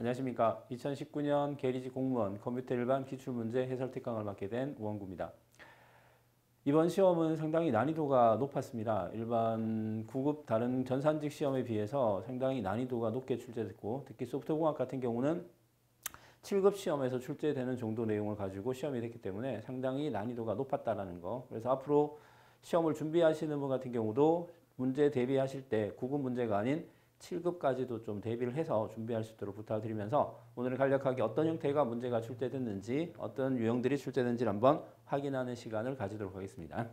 안녕하십니까. 2019년 게리지 공무원 컴퓨터 일반 기출문제 해설 특강을 맡게 된 우원구입니다. 이번 시험은 상당히 난이도가 높았습니다. 일반 9급 다른 전산직 시험에 비해서 상당히 난이도가 높게 출제됐고 특히 소프트공학 같은 경우는 7급 시험에서 출제되는 정도 내용을 가지고 시험이 됐기 때문에 상당히 난이도가 높았다는 거. 그래서 앞으로 시험을 준비하시는 분 같은 경우도 문제 대비하실 때 9급 문제가 아닌 7급까지도 좀 대비를 해서 준비할 수 있도록 부탁드리면서 오늘은 간략하게 어떤 형태가 문제가 출제됐는지 어떤 유형들이 출제는지를 한번 확인하는 시간을 가지도록 하겠습니다.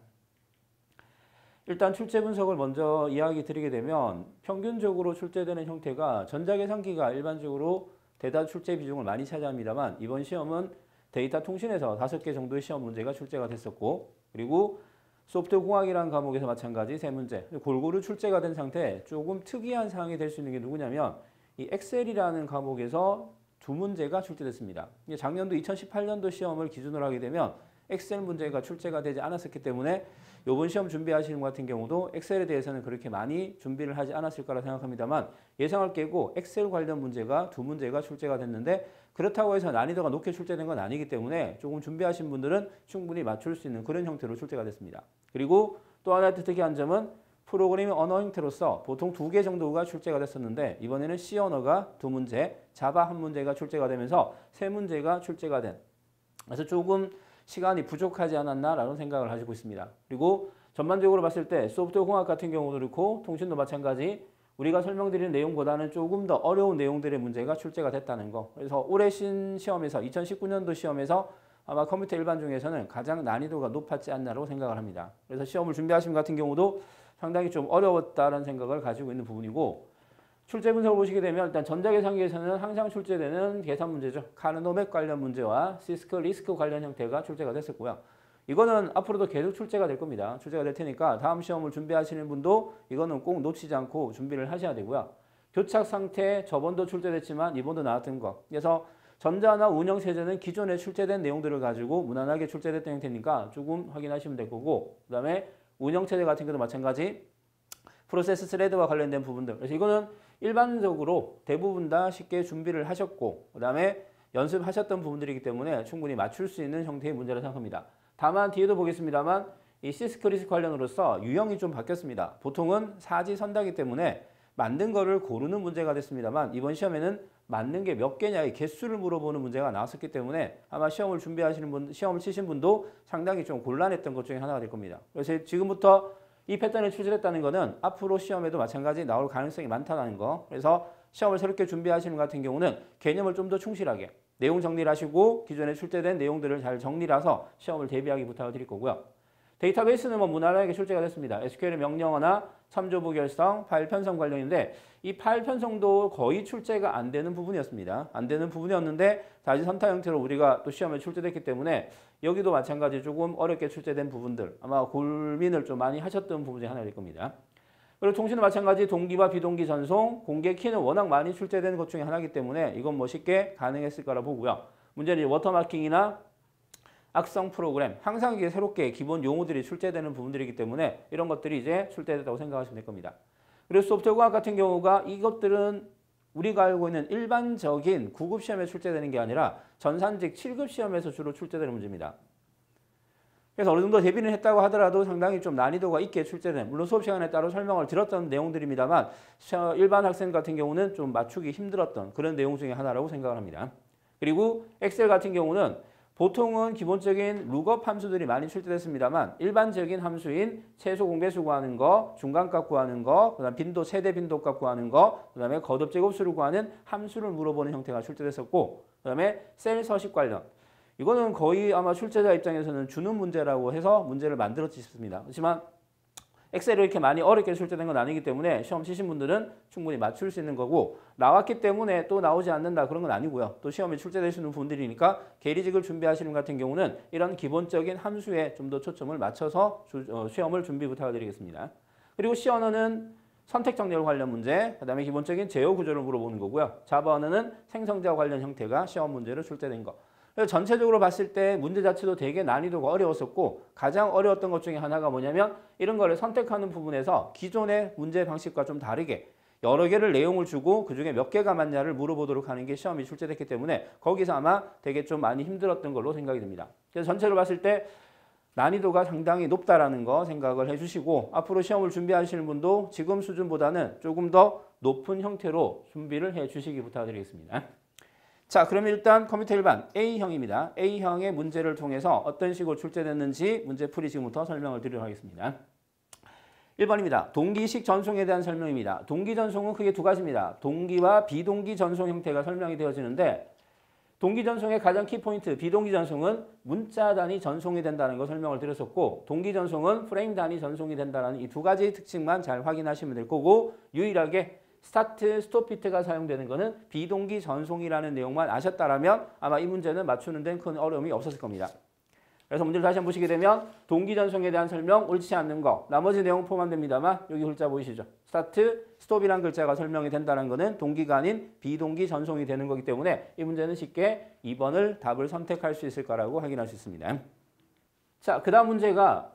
일단 출제 분석을 먼저 이야기 드리게 되면 평균적으로 출제되는 형태가 전자계산기가 일반적으로 대다 출제 비중을 많이 차지합니다만 이번 시험은 데이터 통신에서 다개 정도의 시험 문제가 출제가 됐었고 그리고 소프트웨어 공학이라는 과목에서 마찬가지 세 문제 골고루 출제가 된 상태에 조금 특이한 사항이 될 수 있는 게 누구냐면 이 엑셀이라는 과목에서 두 문제가 출제됐습니다. 작년도 2018년도 시험을 기준으로 하게 되면 엑셀 문제가 출제가 되지 않았었기 때문에 이번 시험 준비하시는 것 같은 경우도 엑셀에 대해서는 그렇게 많이 준비를 하지 않았을 거라 생각합니다만 예상을 깨고 엑셀 관련 문제가 두 문제가 출제가 됐는데 그렇다고 해서 난이도가 높게 출제된 건 아니기 때문에 조금 준비하신 분들은 충분히 맞출 수 있는 그런 형태로 출제가 됐습니다. 그리고 또 하나의 특이한 점은 프로그램 언어 형태로서 보통 두 개 정도가 출제가 됐었는데 이번에는 C 언어가 두 문제, 자바 한 문제가 출제가 되면서 세 문제가 출제가 된 그래서 조금 시간이 부족하지 않았나라는 생각을 가지고 있습니다. 그리고 전반적으로 봤을 때 소프트웨어 공학 같은 경우도 그렇고 통신도 마찬가지 우리가 설명드린 내용보다는 조금 더 어려운 내용들의 문제가 출제가 됐다는 거. 그래서 올해 신 시험에서 2019년도 시험에서 아마 컴퓨터 일반 중에서는 가장 난이도가 높았지 않나라고 생각을 합니다. 그래서 시험을 준비하신 같은 경우도 상당히 좀 어려웠다는 생각을 가지고 있는 부분이고 출제 분석을 보시게 되면 일단 전자계산기에서는 항상 출제되는 계산 문제죠. 카르노맥 관련 문제와 시스크 리스크 관련 형태가 출제가 됐었고요. 이거는 앞으로도 계속 출제가 될 겁니다. 출제가 될 테니까 다음 시험을 준비하시는 분도 이거는 꼭 놓치지 않고 준비를 하셔야 되고요. 교착 상태 저번도 출제됐지만 이번도 나왔던 거. 그래서 전자나 운영 세제는 기존에 출제된 내용들을 가지고 무난하게 출제됐던 형태니까 조금 확인하시면 될 거고 그다음에 운영 체제 같은 것도 마찬가지 프로세스 스레드와 관련된 부분들. 그래서 이거는 일반적으로 대부분 다 쉽게 준비를 하셨고 그다음에 연습하셨던 부분들이기 때문에 충분히 맞출 수 있는 형태의 문제라 생각합니다. 다만 뒤에도 보겠습니다만 이시스크스 관련으로서 유형이 좀 바뀌었습니다. 보통은 사지 선다기 때문에 만든 거를 고르는 문제가 됐습니다만 이번 시험에는 맞는 게 몇 개냐의 개수를 물어보는 문제가 나왔었기 때문에 아마 시험을 준비하시는 분, 시험을 치신 분도 상당히 좀 곤란했던 것 중에 하나가 될 겁니다. 그래서 지금부터 이 패턴을 출제했다는 것은 앞으로 시험에도 마찬가지 나올 가능성이 많다는 거. 그래서 시험을 새롭게 준비하시는 것 같은 경우는 개념을 좀 더 충실하게 내용 정리를 하시고 기존에 출제된 내용들을 잘 정리라서 시험을 대비하기 부탁드릴 거고요. 데이터베이스는 뭐 무난하게 출제가 됐습니다. SQL의 명령어나 참조부 결성, 파일 편성 관련인데 이 파일 편성도 거의 출제가 안 되는 부분이었습니다. 안 되는 부분이었는데 다시 선타 형태로 우리가 또 시험에 출제됐기 때문에 여기도 마찬가지 조금 어렵게 출제된 부분들 아마 골민을좀 많이 하셨던 부분 중 하나일 겁니다. 그리고 통신은 마찬가지 동기와 비동기 전송, 공개 키는 워낙 많이 출제되는 것 중에 하나이기 때문에 이건 뭐 쉽게 가능했을 거라 보고요. 문제는 이제 워터마킹이나 악성 프로그램, 항상 이게 새롭게 기본 용어들이 출제되는 부분들이기 때문에 이런 것들이 이제 출제됐다고 생각하시면 될 겁니다. 그리고 소프트웨어 과학 같은 경우가 이것들은 우리가 알고 있는 일반적인 9급 시험에 출제되는 게 아니라 전산직 7급 시험에서 주로 출제되는 문제입니다. 그래서 어느 정도 대비는 했다고 하더라도 상당히 좀 난이도가 있게 출제를 해 물론 수업 시간에 따로 설명을 들었던 내용들입니다만 일반 학생 같은 경우는 좀 맞추기 힘들었던 그런 내용 중에 하나라고 생각을 합니다. 그리고 엑셀 같은 경우는 보통은 기본적인 룩업 함수들이 많이 출제됐습니다만 일반적인 함수인 최소 공배수 구하는 거, 중간값 구하는 거, 그 다음 빈도, 최대 빈도값 구하는 거, 그 다음에 거듭 제곱수를 구하는 함수를 물어보는 형태가 출제됐었고 그 다음에 셀 서식 관련, 이거는 거의 아마 출제자 입장에서는 주는 문제라고 해서 문제를 만들었지 싶습니다. 그렇지만 엑셀을 이렇게 많이 어렵게 출제된 건 아니기 때문에 시험 치신 분들은 충분히 맞출 수 있는 거고 나왔기 때문에 또 나오지 않는다 그런 건 아니고요. 또 시험에 출제되시는 분들이니까 계리직을 준비하시는 같은 경우는 이런 기본적인 함수에 좀 더 초점을 맞춰서 주, 어, 시험을 준비 부탁드리겠습니다. 그리고 C 언어는 선택 정렬 관련 문제, 그 다음에 기본적인 제어 구조를 물어보는 거고요. 자바 언어는 생성자 관련 형태가 시험 문제로 출제된 거. 전체적으로 봤을 때 문제 자체도 되게 난이도가 어려웠었고 가장 어려웠던 것 중에 하나가 뭐냐면 이런 거를 선택하는 부분에서 기존의 문제 방식과 좀 다르게 여러 개를 내용을 주고 그중에 몇 개가 맞냐를 물어보도록 하는 게 시험이 출제됐기 때문에 거기서 아마 되게 좀 많이 힘들었던 걸로 생각이 됩니다. 그래서 전체로 봤을 때 난이도가 상당히 높다라는 거 생각을 해주시고 앞으로 시험을 준비하시는 분도 지금 수준보다는 조금 더 높은 형태로 준비를 해주시기 부탁드리겠습니다. 자, 그러면 일단 컴퓨터 일반 A형입니다. A형의 문제를 통해서 어떤 식으로 출제됐는지 문제풀이 지금부터 설명을 드리도록 하겠습니다. 1번입니다. 동기식 전송에 대한 설명입니다. 동기 전송은 크게 두 가지입니다. 동기와 비동기 전송 형태가 설명이 되어지는데 동기 전송의 가장 키포인트 비동기 전송은 문자 단위 전송이 된다는 거 설명을 드렸었고 동기 전송은 프레임 단위 전송이 된다는 이 두 가지 특징만 잘 확인하시면 될 거고 유일하게 스타트, 스톱 히트가 사용되는 것은 비동기 전송이라는 내용만 아셨다면 아마 이 문제는 맞추는 데는 큰 어려움이 없었을 겁니다. 그래서 문제를 다시 한번 보시게 되면 동기 전송에 대한 설명, 옳지 않는 거, 나머지 내용 포함됩니다만 여기 글자 보이시죠? 스타트, 스톱이란 글자가 설명이 된다는 것은 동기가 아닌 비동기 전송이 되는 거기 때문에 이 문제는 쉽게 2번을 답을 선택할 수 있을 거라고 확인할 수 있습니다. 자, 그 다음 문제가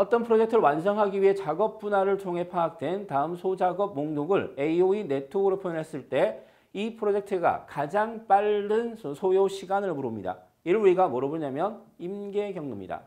어떤 프로젝트를 완성하기 위해 작업 분할을 통해 파악된 다음 소작업 목록을 AOE 네트워크로 표현했을 때 이 프로젝트가 가장 빠른 소요 시간을 물읍니다. 이를 우리가 뭐로 부르냐면 임계 경로입니다.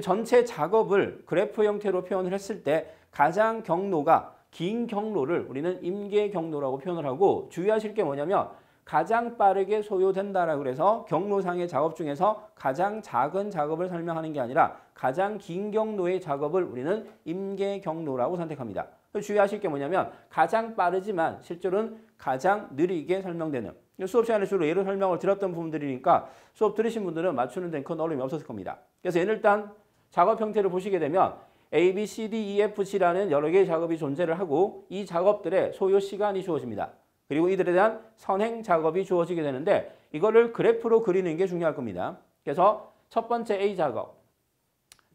전체 작업을 그래프 형태로 표현을 했을 때 가장 경로가 긴 경로를 우리는 임계 경로라고 표현을 하고 주의하실 게 뭐냐면 가장 빠르게 소요된다라 그래서 경로상의 작업 중에서 가장 작은 작업을 설명하는 게 아니라 가장 긴 경로의 작업을 우리는 임계 경로라고 선택합니다. 주의하실 게 뭐냐면 가장 빠르지만 실제로는 가장 느리게 설명되는 수업 시간에 주로 예로 설명을 드렸던 부분들이니까 수업 들으신 분들은 맞추는 데는 큰 어려움이 없었을 겁니다. 그래서 얘는 일단 작업 형태를 보시게 되면 A, B, C, D, E, F, G라는 여러 개의 작업이 존재를 하고 이 작업들의 소요 시간이 주어집니다. 그리고 이들에 대한 선행 작업이 주어지게 되는데 이거를 그래프로 그리는 게 중요할 겁니다. 그래서 첫 번째 A 작업,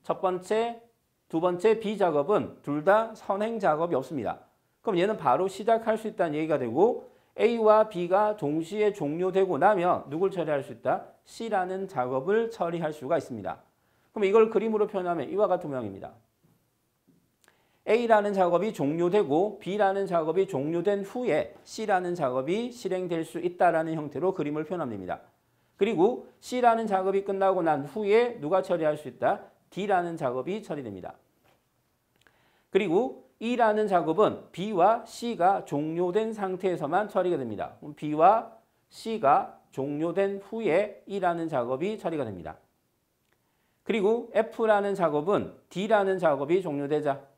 첫 번째, 두 번째 B 작업은 둘 다 선행 작업이 없습니다. 그럼 얘는 바로 시작할 수 있다는 얘기가 되고 A와 B가 동시에 종료되고 나면 누굴 처리할 수 있다? C라는 작업을 처리할 수가 있습니다. 그럼 이걸 그림으로 표현하면 이와 같은 모양입니다. A라는 작업이 종료되고 B라는 작업이 종료된 후에 C라는 작업이 실행될 수있다는 형태로 그림을 표현합니다. 그리고 C라는 작업이 끝나고 난 후에 누가 처리할 수 있다? D라는 작업이 처리됩니다. 그리고 E라는 작업은 B와 C가 종료된 상태에서만 처리가 됩니다. B와 C가 종료된 후에 E라는 작업이 처리가 됩니다. 그리고 F라는 작업은 D라는 작업이 종료되자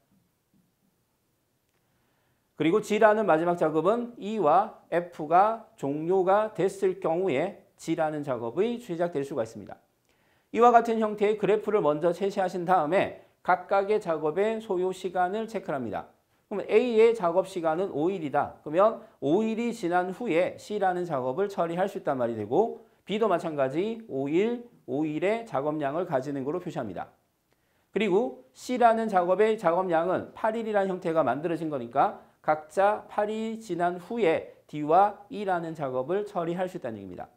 그리고 G라는 마지막 작업은 E와 F가 종료가 됐을 경우에 G라는 작업이 시작될 수가 있습니다. 이와 같은 형태의 그래프를 먼저 제시하신 다음에 각각의 작업의 소요 시간을 체크합니다. 그러면 A의 작업 시간은 5일이다. 그러면 5일이 지난 후에 C라는 작업을 처리할 수 있단 말이 되고 B도 마찬가지 5일, 5일의 작업량을 가지는 것으로 표시합니다. 그리고 C라는 작업의 작업량은 8일이라는 형태가 만들어진 거니까 각자 8이 지난 후에 D와 E라는 작업을 처리할 수 있다는 얘기입니다.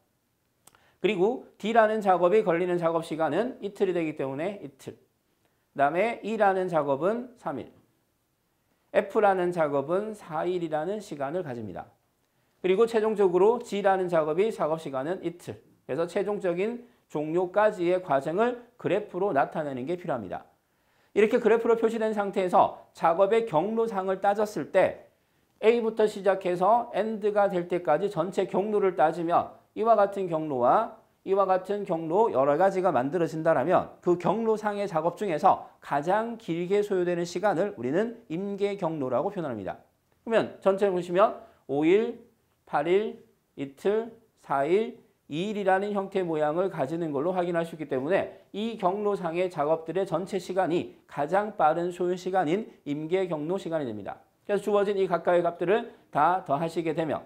그리고 D라는 작업이 걸리는 작업 시간은 이틀이 되기 때문에 이틀. 그 다음에 E라는 작업은 3일. F라는 작업은 4일이라는 시간을 가집니다. 그리고 최종적으로 G라는 작업이 작업 시간은 이틀. 그래서 최종적인 종료까지의 과정을 그래프로 나타내는 게 필요합니다. 이렇게 그래프로 표시된 상태에서 작업의 경로상을 따졌을 때 A부터 시작해서 end가 될 때까지 전체 경로를 따지면 이와 같은 경로와 이와 같은 경로 여러 가지가 만들어진다면 그 경로상의 작업 중에서 가장 길게 소요되는 시간을 우리는 임계 경로라고 표현합니다. 그러면 전체 보시면 5일, 8일, 이틀, 4일, 2일이라는 형태 모양을 가지는 걸로 확인할 수 있기 때문에 이 경로상의 작업들의 전체 시간이 가장 빠른 소요 시간인 임계 경로 시간이 됩니다. 그래서 주어진 이 각각의 값들을 다 더하시게 되면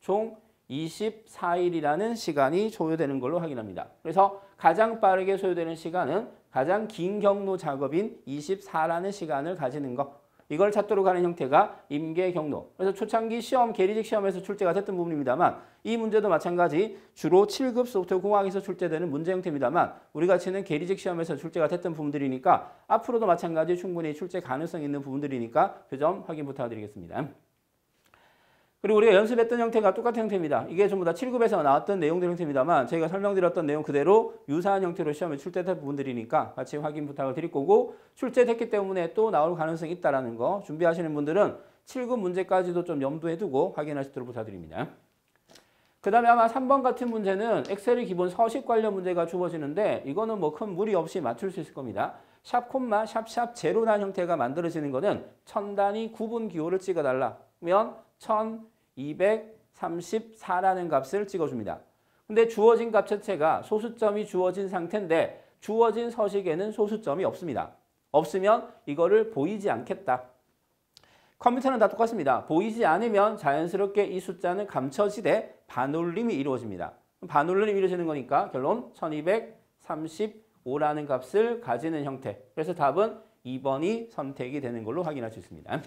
총 24일이라는 시간이 소요되는 걸로 확인합니다. 그래서 가장 빠르게 소요되는 시간은 가장 긴 경로 작업인 24라는 시간을 가지는 것 이걸 찾도록 하는 형태가 임계 경로. 그래서 초창기 시험, 계리직 시험에서 출제가 됐던 부분입니다만 이 문제도 마찬가지 주로 7급 소프트웨어 공학에서 출제되는 문제 형태입니다만 우리 같이는 계리직 시험에서 출제가 됐던 부분들이니까 앞으로도 마찬가지 충분히 출제 가능성 있는 부분들이니까 그 점 확인 부탁드리겠습니다. 그리고 우리가 연습했던 형태가 똑같은 형태입니다. 이게 전부 다 7급에서 나왔던 내용들 형태입니다만 저희가 설명드렸던 내용 그대로 유사한 형태로 시험에 출제될 부분들이니까 같이 확인 부탁을 드릴 거고 출제됐기 때문에 또 나올 가능성이 있다는 라거 준비하시는 분들은 7급 문제까지도 좀 염두에 두고 확인하시도록 부탁드립니다. 그 다음에 아마 3번 같은 문제는 엑셀이 기본 서식 관련 문제가 주어지는데 이거는 뭐 큰 무리 없이 맞출 수 있을 겁니다. 샵 콤마 샵샵 제로란 형태가 만들어지는 거는 천 단위 구분 기호를 찍어달라. 면 1234라는 값을 찍어줍니다. 근데 주어진 값 자체가 소수점이 주어진 상태인데 주어진 서식에는 소수점이 없습니다. 없으면 이거를 보이지 않겠다. 컴퓨터는 다 똑같습니다. 보이지 않으면 자연스럽게 이 숫자는 감춰지되 반올림이 이루어집니다. 반올림이 이루어지는 거니까 결론 1235라는 값을 가지는 형태. 그래서 답은 2번이 선택이 되는 걸로 확인할 수 있습니다.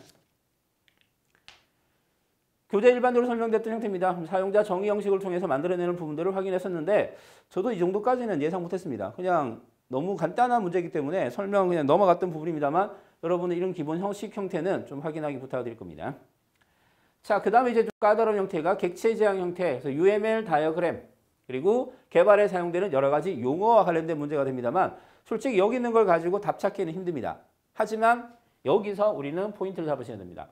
교재 일반적으로 설명됐던 형태입니다. 사용자 정의 형식을 통해서 만들어내는 부분들을 확인했었는데 저도 이 정도까지는 예상 못했습니다. 그냥 너무 간단한 문제이기 때문에 설명 그냥 넘어갔던 부분입니다만 여러분은 이런 기본 형식 형태는 좀 확인하기 부탁드릴 겁니다. 자, 그 다음에 이제 좀 까다로운 형태가 객체 지향 형태, 그래서 UML 다이어그램, 그리고 개발에 사용되는 여러 가지 용어와 관련된 문제가 됩니다만 솔직히 여기 있는 걸 가지고 답 찾기는 힘듭니다. 하지만 여기서 우리는 포인트를 잡으셔야 됩니다.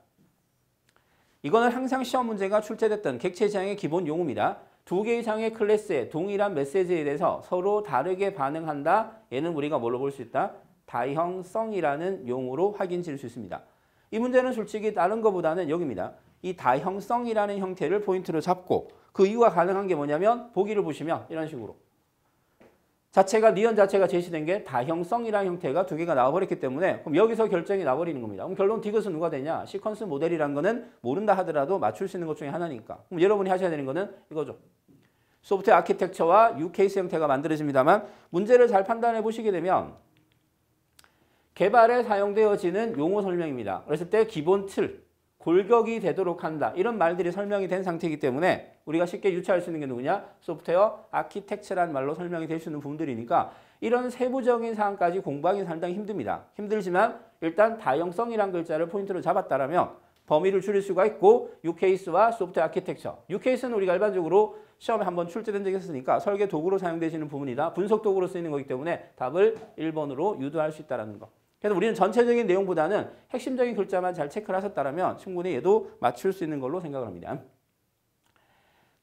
이거는 항상 시험 문제가 출제됐던 객체 지향의 기본 용어입니다. 두 개 이상의 클래스의 동일한 메시지에 대해서 서로 다르게 반응한다. 얘는 우리가 뭘로 볼 수 있다? 다형성이라는 용어로 확인 지을 수 있습니다. 이 문제는 솔직히 다른 것보다는 여기입니다. 이 다형성이라는 형태를 포인트로 잡고 그 이유가 가능한 게 뭐냐면 보기를 보시면 이런 식으로 자체가 니은 자체가 제시된 게 다형성이라는 형태가 두 개가 나와버렸기 때문에 그럼 여기서 결정이 나버리는 겁니다. 그럼 결론 디귿은 누가 되냐? 시퀀스 모델이란 거는 모른다 하더라도 맞출 수 있는 것 중에 하나니까. 그럼 여러분이 하셔야 되는 거는 이거죠. 소프트웨어 아키텍처와 유케이스 형태가 만들어집니다만 문제를 잘 판단해 보시게 되면 개발에 사용되어지는 용어 설명입니다. 그랬을 때 기본 틀, 골격이 되도록 한다. 이런 말들이 설명이 된 상태이기 때문에 우리가 쉽게 유추할 수 있는 게 누구냐? 소프트웨어 아키텍처는 말로 설명이 될 수 있는 부분들이니까 이런 세부적인 사항까지 공부하기는 상당히 힘듭니다. 힘들지만 일단 다형성이란 글자를 포인트로 잡았다라면 범위를 줄일 수가 있고 UKS와 소프트 웨어 아키텍처. UKS는 우리가 일반적으로 시험에 한번 출제된 적이 있으니까 설계 도구로 사용되시는 부분이다. 분석 도구로 쓰이는 거기 때문에 답을 1번으로 유도할 수 있다는 라 거. 그래서 우리는 전체적인 내용보다는 핵심적인 글자만 잘 체크를 하셨다면 충분히 얘도 맞출 수 있는 걸로 생각을 합니다.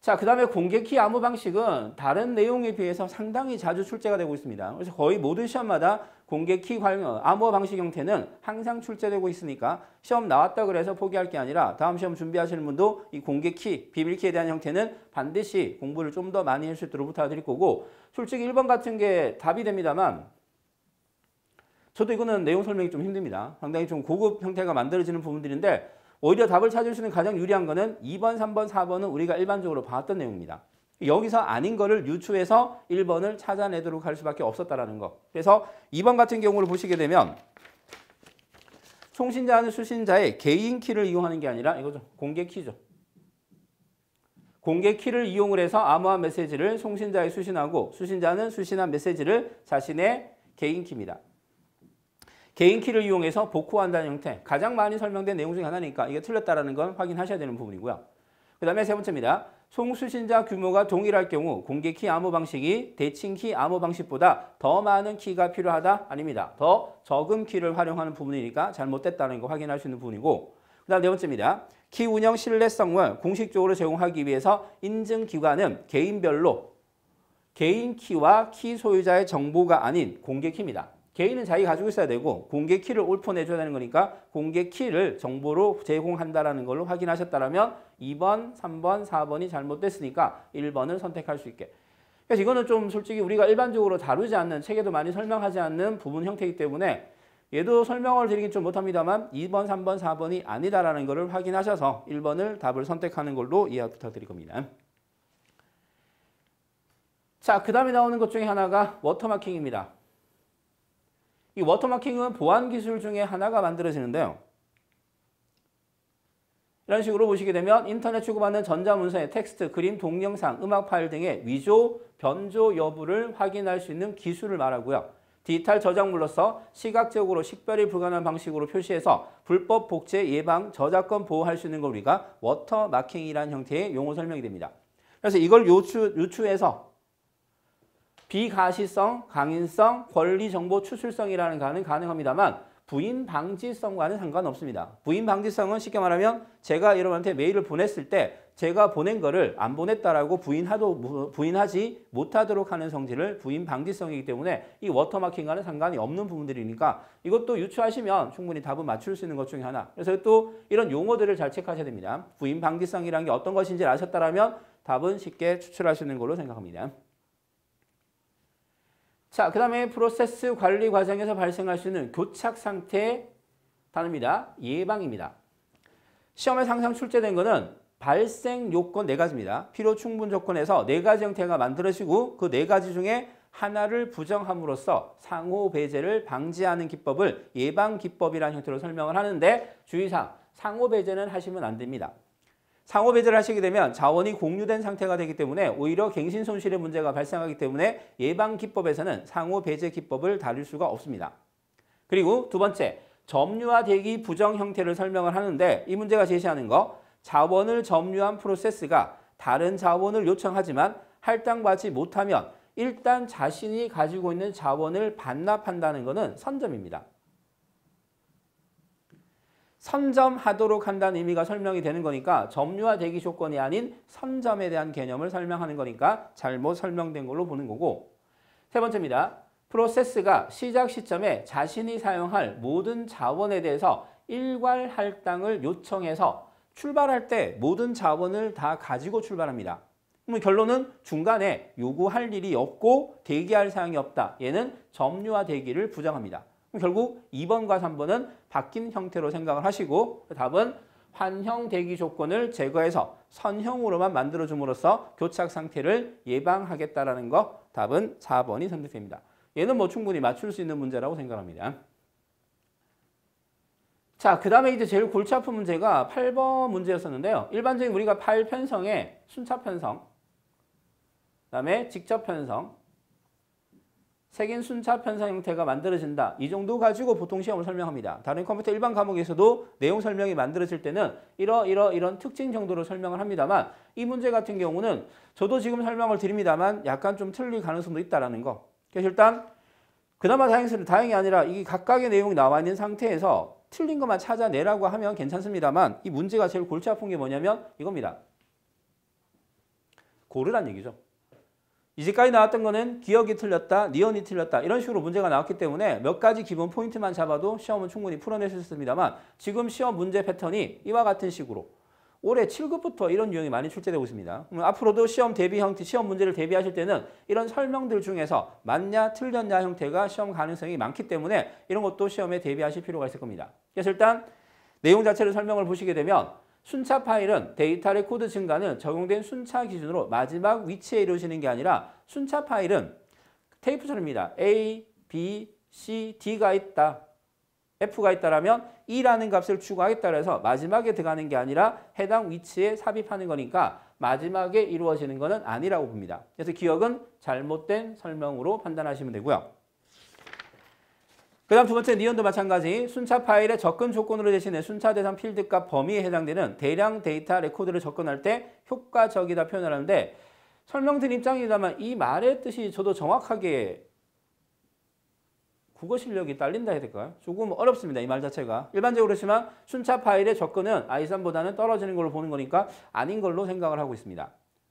자, 그 다음에 공개키 암호 방식은 다른 내용에 비해서 상당히 자주 출제가 되고 있습니다. 그래서 거의 모든 시험마다 공개키 암호 방식 형태는 항상 출제되고 있으니까 시험 나왔다 그래서 포기할 게 아니라 다음 시험 준비하시는 분도 이 공개키, 비밀키에 대한 형태는 반드시 공부를 좀 더 많이 할 수 있 도록 부탁드릴 거고 솔직히 1번 같은 게 답이 됩니다만 저도 이거는 내용 설명이 좀 힘듭니다. 상당히 좀 고급 형태가 만들어지는 부분들인데 오히려 답을 찾을 수 있는 가장 유리한 거는 2번, 3번, 4번은 우리가 일반적으로 봤던 내용입니다. 여기서 아닌 거를 유추해서 1번을 찾아내도록 할 수밖에 없었다라는 거. 그래서 2번 같은 경우를 보시게 되면 송신자는 수신자의 개인 키를 이용하는 게 아니라 이거죠. 공개 키죠. 공개 키를 이용을 해서 암호화 메시지를 송신자에 수신하고 수신자는 수신한 메시지를 자신의 개인 키입니다. 개인키를 이용해서 복호한다는 형태 가장 많이 설명된 내용 중에 하나니까 이게 틀렸다는 건 확인하셔야 되는 부분이고요. 그 다음에 세 번째입니다. 송수신자 규모가 동일할 경우 공개키 암호 방식이 대칭키 암호 방식보다 더 많은 키가 필요하다? 아닙니다. 더 적은 키를 활용하는 부분이니까 잘못됐다는 거 확인할 수 있는 부분이고 그 다음 네 번째입니다. 키 운영 신뢰성을 공식적으로 제공하기 위해서 인증 기관은 개인별로 개인 키와 키 소유자의 정보가 아닌 공개 키입니다. 개인은 자기 가지고 있어야 되고 공개 키를 올폰해 줘야 되는 거니까 공개 키를 정보로 제공한다라는 걸로 확인하셨다면 2번, 3번, 4번이 잘못됐으니까 1번을 선택할 수 있게. 그래서 이거는 좀 솔직히 우리가 일반적으로 다루지 않는 책에도 많이 설명하지 않는 부분 형태이기 때문에 얘도 설명을 드리긴 좀 못합니다만 2번, 3번, 4번이 아니다라는 것을 확인하셔서 1번을 답을 선택하는 걸로 이해 부탁드릴 겁니다. 자, 그 다음에 나오는 것 중에 하나가 워터마킹입니다. 이 워터마킹은 보안 기술 중에 하나가 만들어지는데요. 이런 식으로 보시게 되면 인터넷 주고받는 전자문서의 텍스트, 그림, 동영상, 음악 파일 등의 위조, 변조 여부를 확인할 수 있는 기술을 말하고요. 디지털 저작물로서 시각적으로 식별이 불가능한 방식으로 표시해서 불법 복제 예방, 저작권 보호할 수 있는 걸 우리가 워터마킹이라는 형태의 용어 설명이 됩니다. 그래서 이걸 요추, 유추해서 비가시성, 강인성, 권리정보 추출성이라는 가는 가능합니다만 부인 방지성과는 상관없습니다. 부인 방지성은 쉽게 말하면 제가 여러분한테 메일을 보냈을 때 제가 보낸 거를 안 보냈다라고 부인하도, 부인하지 못하도록 하는 성질을 부인 방지성이기 때문에 이 워터마킹과는 상관이 없는 부분들이니까 이것도 유추하시면 충분히 답을 맞출 수 있는 것 중에 하나. 그래서 또 이런 용어들을 잘 체크하셔야 됩니다. 부인 방지성이라는게 어떤 것인지 아셨다면 답은 쉽게 추출하시는 걸로 생각합니다. 자, 그 다음에 프로세스 관리 과정에서 발생할 수 있는 교착 상태 단어입니다. 예방입니다. 시험에 항상 출제된 것은 발생 요건 네 가지입니다. 필요 충분 조건에서 네 가지 형태가 만들어지고 그 네 가지 중에 하나를 부정함으로써 상호 배제를 방지하는 기법을 예방 기법이라는 형태로 설명을 하는데 주의사항 상호 배제는 하시면 안 됩니다. 상호 배제를 하시게 되면 자원이 공유된 상태가 되기 때문에 오히려 갱신 손실의 문제가 발생하기 때문에 예방 기법에서는 상호 배제 기법을 다룰 수가 없습니다. 그리고 두 번째, 점유와 대기 부정 형태를 설명을 하는데 이 문제가 제시하는 거 자원을 점유한 프로세스가 다른 자원을 요청하지만 할당받지 못하면 일단 자신이 가지고 있는 자원을 반납한다는 것은 선점입니다. 선점하도록 한다는 의미가 설명이 되는 거니까 점유와 대기 조건이 아닌 선점에 대한 개념을 설명하는 거니까 잘못 설명된 걸로 보는 거고 세 번째입니다. 프로세스가 시작 시점에 자신이 사용할 모든 자원에 대해서 일괄 할당을 요청해서 출발할 때 모든 자원을 다 가지고 출발합니다. 그럼 결론은 중간에 요구할 일이 없고 대기할 사항이 없다. 얘는 점유와 대기를 부정합니다. 결국 2번과 3번은 바뀐 형태로 생각을 하시고 그 답은 환형 대기 조건을 제거해서 선형으로만 만들어줌으로써 교착 상태를 예방하겠다라는 거 답은 4번이 선택됩니다. 얘는 뭐 충분히 맞출 수 있는 문제라고 생각합니다. 자, 그 다음에 이제 제일 골치 아픈 문제가 8번 문제였었는데요. 일반적인 우리가 8 편성에 순차 편성, 그 다음에 직접 편성, 색인순차 편산 형태가 만들어진다. 이 정도 가지고 보통 시험을 설명합니다. 다른 컴퓨터 일반 과목에서도 내용 설명이 만들어질 때는 이러 이러 이런 특징 정도로 설명을 합니다만 이 문제 같은 경우는 저도 지금 설명을 드립니다만 약간 좀 틀릴 가능성도 있다라는 거. 그래서 일단 그나마 다행스러 다행이 아니라 이게 각각의 내용이 나와 있는 상태에서 틀린 것만 찾아내라고 하면 괜찮습니다만 이 문제가 제일 골치 아픈 게 뭐냐면 이겁니다. 고르란 얘기죠. 이제까지 나왔던 거는 기억이 틀렸다, 니언이 틀렸다 이런 식으로 문제가 나왔기 때문에 몇 가지 기본 포인트만 잡아도 시험은 충분히 풀어내셨습니다만 지금 시험 문제 패턴이 이와 같은 식으로 올해 7급부터 이런 유형이 많이 출제되고 있습니다. 음, 앞으로도 시험 대비 형태, 시험 문제를 대비하실 때는 이런 설명들 중에서 맞냐, 틀렸냐 형태가 시험 가능성이 많기 때문에 이런 것도 시험에 대비하실 필요가 있을 겁니다. 그래서 일단 내용 자체를 설명을 보시게 되면 순차 파일은 데이터 레코드 증가는 적용된 순차 기준으로 마지막 위치에 이루어지는 게 아니라 순차 파일은 테이프처럼입니다. A, B, C, D가 있다. F가 있다라면 E라는 값을 추가하겠다그서 마지막에 들어가는 게 아니라 해당 위치에 삽입하는 거니까 마지막에 이루어지는 것은 아니라고 봅니다. 그래서 기억은 잘못된 설명으로 판단하시면 되고요. 그 다음 두 번째 니온도 마찬가지 순차 파일의 접근 조건으로 대신해 순차 대상 필드 값 범위에 해당되는 대량 데이터 레코드를 접근할 때 효과적이다 표현하는데 을 설명드린 입장이다만 이 말의 뜻이 저도 정확하게 국어 실력이 딸린다 해야 될까요? 조금 어렵습니다. 이 말 자체가. 일반적으로 그렇지만 순차 파일의 접근은 i3보다는 떨어지는 걸로 보는 거니까 아닌 걸로 생각을 하고 있습니다.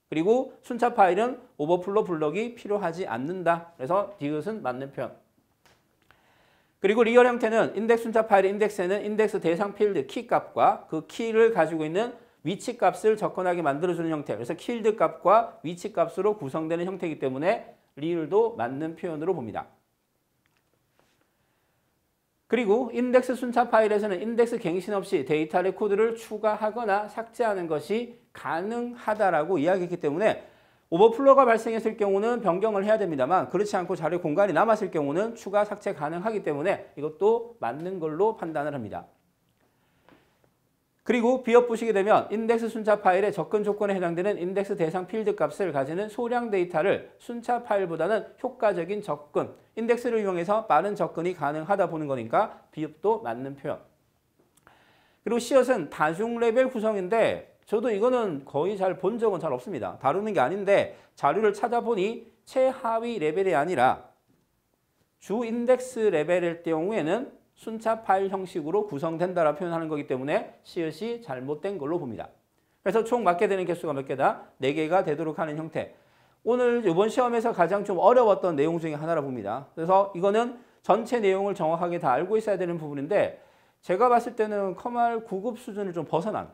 그리고 순차 파일은 오버플로 블럭이 필요하지 않는다. 그래서 디귿은 맞는 표현. 그리고 리얼 형태는 인덱스 순차 파일 의 인덱스에는 인덱스 대상 필드 키 값과 그 키를 가지고 있는 위치 값을 접근하게 만들어주는 형태. 그래서 킬드 값과 위치 값으로 구성되는 형태이기 때문에 리을도 맞는 표현으로 봅니다. 그리고 인덱스 순차 파일에서는 인덱스 갱신 없이 데이터레 코드를 추가하거나 삭제하는 것이 가능하다라고 이야기했기 때문에 오버플로가 발생했을 경우는 변경을 해야 됩니다만 그렇지 않고 자료 공간이 남았을 경우는 추가 삭제 가능하기 때문에 이것도 맞는 걸로 판단을 합니다. 그리고 비업 보시게 되면 인덱스 순차 파일의 접근 조건에 해당되는 인덱스 대상 필드 값을 가지는 소량 데이터를 순차 파일보다는 효과적인 접근, 인덱스를 이용해서 빠른 접근이 가능하다 보는 거니까 비업도 맞는 표현. 그리고 시옷은 다중 레벨 구성인데 저도 이거는 거의 잘 본 적은 잘 없습니다. 다루는 게 아닌데 자료를 찾아보니 최하위 레벨이 아니라 주 인덱스 레벨일 경우에는 순차 파일 형식으로 구성된다라 표현하는 거기 때문에 시옷이 잘못된 걸로 봅니다. 그래서 총 맞게 되는 개수가 몇 개다? 4개가 되도록 하는 형태. 오늘 이번 시험에서 가장 좀 어려웠던 내용 중에 하나라 봅니다. 그래서 이거는 전체 내용을 정확하게 다 알고 있어야 되는 부분인데 제가 봤을 때는 커말 9급 수준을 좀 벗어난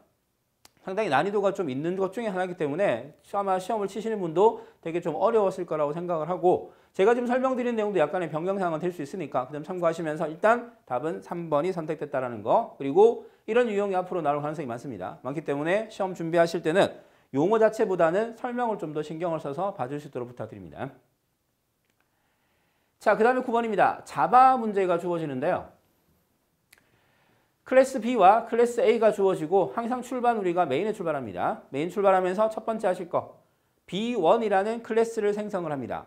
상당히 난이도가 좀 있는 것 중에 하나이기 때문에 아마 시험을 치시는 분도 되게 좀 어려웠을 거라고 생각을 하고 제가 지금 설명드린 내용도 약간의 변경사항은 될 수 있으니까 그 점 참고하시면서 일단 답은 3번이 선택됐다라는 거 그리고 이런 유형이 앞으로 나올 가능성이 많습니다. 많기 때문에 시험 준비하실 때는 용어 자체보다는 설명을 좀 더 신경을 써서 봐주시도록 부탁드립니다. 자, 그 다음에 9번입니다. 자바 문제가 주어지는데요. 클래스 B와 클래스 A가 주어지고 항상 출발 우리가 메인에 출발합니다. 메인 출발하면서 첫 번째 하실 거 B1이라는 클래스를 생성을 합니다.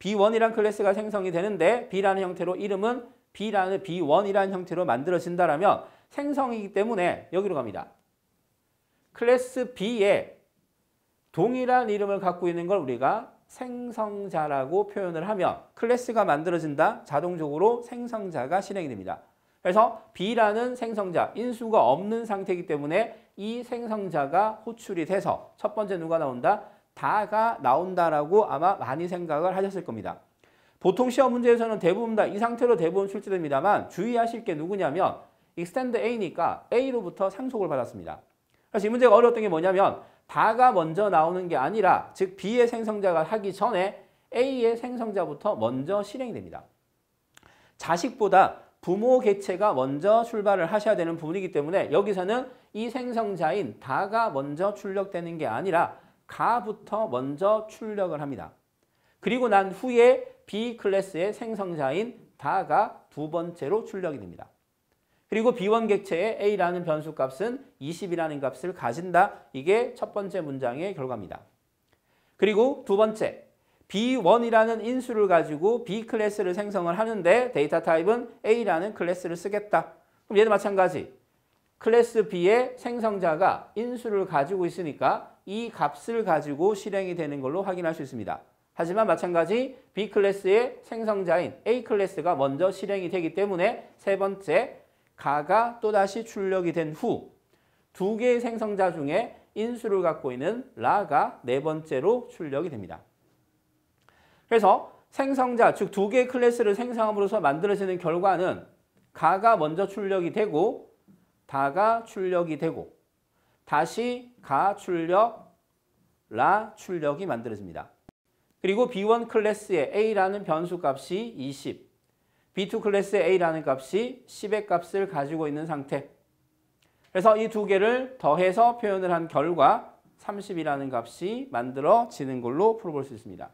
b 1이라는 클래스가 생성이 되는데 B라는 형태로 이름은 B라는 B1이라는 형태로 만들어진다라면 생성이기 때문에 여기로 갑니다. 클래스 B에 동일한 이름을 갖고 있는 걸 우리가 생성자라고 표현을 하면 클래스가 만들어진다 자동적으로 생성자가 실행이 됩니다. 그래서 B라는 생성자, 인수가 없는 상태이기 때문에 이 생성자가 호출이 돼서 첫 번째 누가 나온다? 다가 나온다라고 아마 많이 생각을 하셨을 겁니다. 보통 시험 문제에서는 대부분 다 이 상태로 대부분 출제됩니다만 주의하실 게 누구냐면 익스텐드 A니까 A로부터 상속을 받았습니다. 그래서 이 문제가 어려웠던 게 뭐냐면 다가 먼저 나오는 게 아니라 즉 B의 생성자가 하기 전에 A의 생성자부터 먼저 실행이 됩니다. 자식보다 부모 개체가 먼저 출발을 하셔야 되는 부분이기 때문에 여기서는 이 생성자인 다가 먼저 출력되는 게 아니라 가부터 먼저 출력을 합니다. 그리고 난 후에 B 클래스의 생성자인 다가 두 번째로 출력이 됩니다. 그리고 B1 객체의 A라는 변수 값은 20이라는 값을 가진다. 이게 첫 번째 문장의 결과입니다. 그리고 두 번째, B1이라는 인수를 가지고 B 클래스를 생성을 하는데 데이터 타입은 A라는 클래스를 쓰겠다. 그럼 얘도 마찬가지. 클래스 B의 생성자가 인수를 가지고 있으니까 이 값을 가지고 실행이 되는 걸로 확인할 수 있습니다. 하지만 마찬가지 B 클래스의 생성자인 A 클래스가 먼저 실행이 되기 때문에 세 번째 가가 또다시 출력이 된 후 두 개의 생성자 중에 인수를 갖고 있는 라가 네 번째로 출력이 됩니다. 그래서 생성자, 즉 두 개의 클래스를 생성함으로써 만들어지는 결과는 가가 먼저 출력이 되고 다가 출력이 되고 다시 가 출력, 라 출력이 만들어집니다. 그리고 B1 클래스의 A라는 변수 값이 20, B2 클래스의 A라는 값이 10의 값을 가지고 있는 상태. 그래서 이 두 개를 더해서 표현을 한 결과 30이라는 값이 만들어지는 걸로 풀어볼 수 있습니다.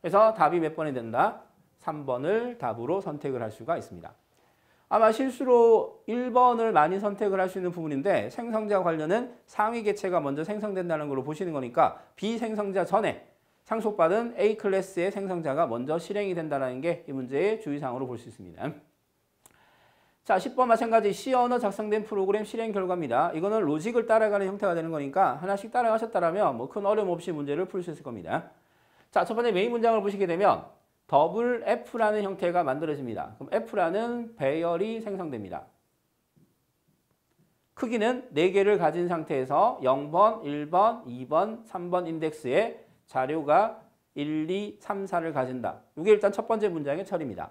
그래서 답이 몇 번이 된다? 3번을 답으로 선택을 할 수가 있습니다. 아마 실수로 1번을 많이 선택을 할 수 있는 부분인데 생성자 관련은 상위 개체가 먼저 생성된다는 걸로 보시는 거니까 비생성자 전에 상속받은 A 클래스의 생성자가 먼저 실행이 된다는 게 이 문제의 주의사항으로 볼 수 있습니다. 자, 10번 마찬가지 C 언어 작성된 프로그램 실행 결과입니다. 이거는 로직을 따라가는 형태가 되는 거니까 하나씩 따라가셨다면 뭐 큰 어려움 없이 문제를 풀 수 있을 겁니다. 자, 첫 번째 메인 문장을 보시게 되면 더블 F라는 형태가 만들어집니다. 그럼 F라는 배열이 생성됩니다. 크기는 4개를 가진 상태에서 0번, 1번, 2번, 3번 인덱스의 자료가 1, 2, 3, 4를 가진다. 이게 일단 첫 번째 문장의 처리입니다.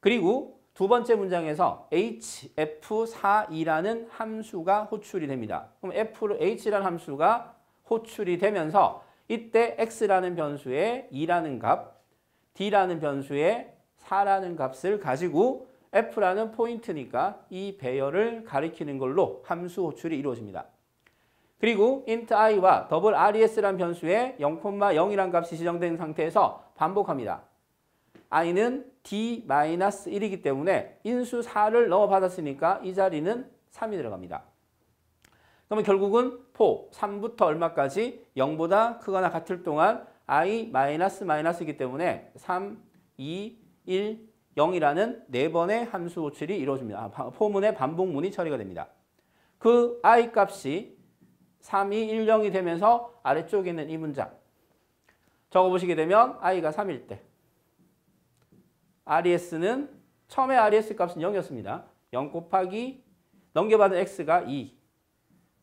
그리고 두 번째 문장에서 hf42라는 함수가 호출이 됩니다. 그럼 f h라는 함수가 호출이 되면서 이때 x라는 변수에 2라는 값, d라는 변수에 4라는 값을 가지고 f라는 포인트니까 이 배열을 가리키는 걸로 함수 호출이 이루어집니다. 그리고 int i와 더블 res라는 변수에 0,0이란 값이 지정된 상태에서 반복합니다. i는 d-1이기 때문에 인수 4를 넘어받았으니까 이 자리는 3이 들어갑니다. 그러면 결국은 포 3부터 얼마까지 0보다 크거나 같을 동안 i 마이너스 마이너스이기 때문에 3, 2, 1, 0이라는 네 번의 함수 호출이 이루어집니다. 아, 포문의 반복문이 처리가 됩니다. 그 i 값이 3, 2, 1, 0이 되면서 아래쪽에 있는 이 문장 적어보시게 되면 i가 3일 때 RES는 처음에 RES 값은 0이었습니다. 0 곱하기 넘겨받은 x가 2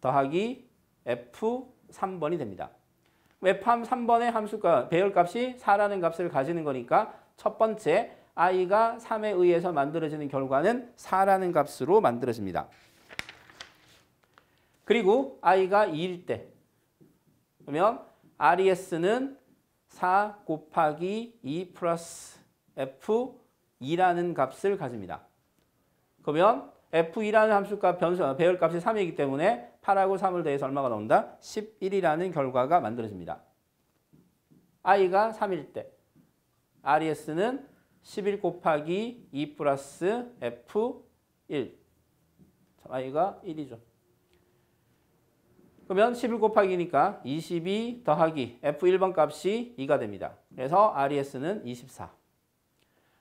더하기 F3번이 됩니다. F3 번의 함수가 배열값이 4라는 값을 가지는 거니까 첫 번째 i가 3에 의해서 만들어지는 결과는 4라는 값으로 만들어집니다. 그리고 i가 2일 때 그러면 RES는 4 곱하기 2 플러스 F2라는 값을 가집니다. 그러면 F2라는 함수값 변수 배열값이 3이기 때문에 8하고 3을 더해서 얼마가 나온다? 11이라는 결과가 만들어집니다. i가 3일 때 RES는 11 곱하기 2 플러스 F1 i가 1이죠. 그러면 11 곱하기니까 22 더하기 F1번 값이 2가 됩니다. 그래서 RES는 24.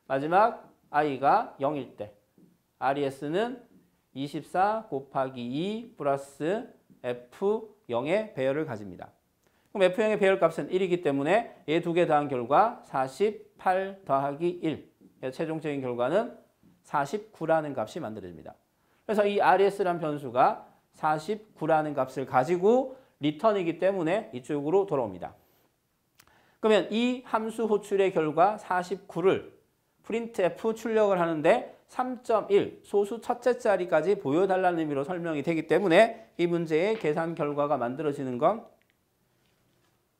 마지막 i가 0일 때 RES는 24 곱하기 2 플러스 F0의 배열을 가집니다. 그럼 F0의 배열 값은 1이기 때문에 얘 두 개 더한 결과 48 더하기 1. 최종적인 결과는 49라는 값이 만들어집니다. 그래서 이 RS라는 변수가 49라는 값을 가지고 리턴이기 때문에 이쪽으로 돌아옵니다. 그러면 이 함수 호출의 결과 49를 프린트F 출력을 하는데 3.1 소수 첫째 자리까지 보여달라는 의미로 설명이 되기 때문에 이 문제의 계산 결과가 만들어지는 건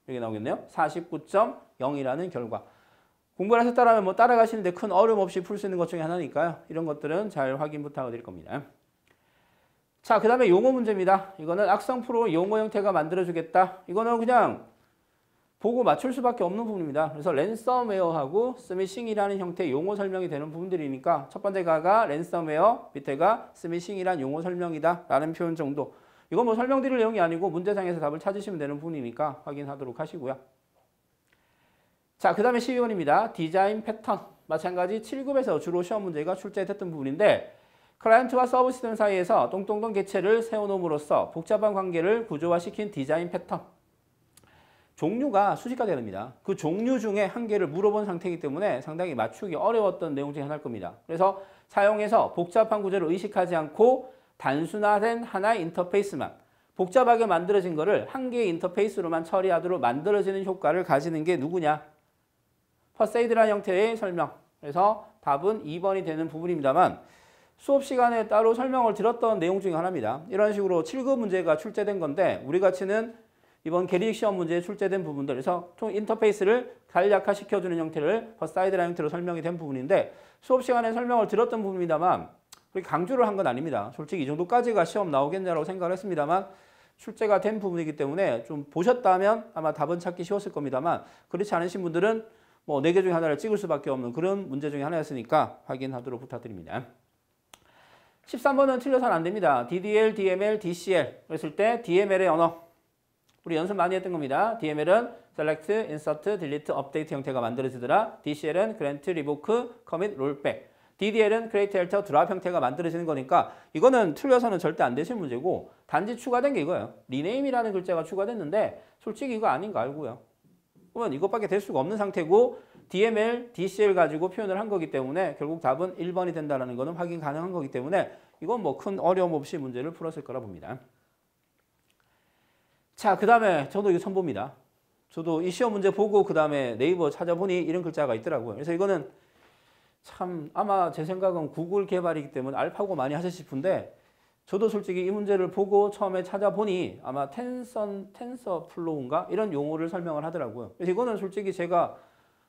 여기 나오겠네요. 49.0이라는 결과. 공부를 하셨다면 뭐 따라가시는데 큰 어려움 없이 풀 수 있는 것 중에 하나니까요. 이런 것들은 잘 확인 부탁드릴 겁니다. 자, 그 다음에 용어 문제입니다. 이거는 악성 프로 용어 형태가 만들어주겠다. 이거는 그냥 보고 맞출 수밖에 없는 부분입니다. 그래서 랜섬웨어하고 스미싱이라는 형태의 용어 설명이 되는 부분들이니까 첫 번째 가가 랜섬웨어, 밑에가 스미싱이란 용어 설명이다 라는 표현 정도 이건 뭐 설명드릴 내용이 아니고 문제상에서 답을 찾으시면 되는 부분이니까 확인하도록 하시고요. 자, 그 다음에 12번입니다. 디자인 패턴. 마찬가지 7급에서 주로 시험 문제가 출제됐던 부분인데 클라이언트와 서브 시스템 사이에서 똥똥똥 개체를 세워놓음으로써 복잡한 관계를 구조화시킨 디자인 패턴. 종류가 수식가 되릅니다. 그 종류 중에 한 개를 물어본 상태이기 때문에 상당히 맞추기 어려웠던 내용 중에 하나일 겁니다. 그래서 사용해서 복잡한 구조를 의식하지 않고 단순화된 하나의 인터페이스만 복잡하게 만들어진 거를 한 개의 인터페이스로만 처리하도록 만들어지는 효과를 가지는 게 누구냐? 퍼세이드라는 형태의 설명. 그래서 답은 2번이 되는 부분입니다만 수업 시간에 따로 설명을 들었던 내용 중에 하나입니다. 이런 식으로 7급 문제가 출제된 건데 우리 같이는 이번 개리직 시험 문제에 출제된 부분들 에서총 인터페이스를 간략화시켜주는 형태를 버사이드라인 형태로 설명이 된 부분인데 수업 시간에 설명을 들었던 부분입니다만 그렇게 강조를 한 건 아닙니다. 솔직히 이 정도까지가 시험 나오겠냐라고 생각을 했습니다만 출제가 된 부분이기 때문에 좀 보셨다면 아마 답은 찾기 쉬웠을 겁니다만 그렇지 않으신 분들은 뭐 네 개 중에 하나를 찍을 수밖에 없는 그런 문제 중에 하나였으니까 확인하도록 부탁드립니다. 13번은 틀려서는 안 됩니다. DDL, DML, DCL 그랬을 때 DML의 언어 우리 연습 많이 했던 겁니다. DML은 select, insert, delete, update 형태가 만들어지더라. DCL은 grant, revoke, commit, rollback. DDL은 create, alter, drop 형태가 만들어지는 거니까 이거는 틀려서는 절대 안 되실 문제고 단지 추가된 게 이거예요. rename이라는 글자가 추가됐는데 솔직히 이거 아닌 거 알고요. 그러면 이것밖에 될 수가 없는 상태고 DML, DCL 가지고 표현을 한 거기 때문에 결국 답은 1번이 된다는 라 거는 확인 가능한 거기 때문에 이건 뭐 큰 어려움 없이 문제를 풀었을 거라 봅니다. 자, 그 다음에 저도 이거 처음 봅니다. 저도 이 시험 문제 보고 그 다음에 네이버 찾아보니 이런 글자가 있더라고요. 그래서 이거는 참 아마 제 생각은 구글 개발이기 때문에 알파고 많이 하셨을은데 저도 솔직히 이 문제를 보고 처음에 찾아보니 아마 텐선, 텐서 플로우인가? 이런 용어를 설명을 하더라고요. 그래서 이거는 솔직히 제가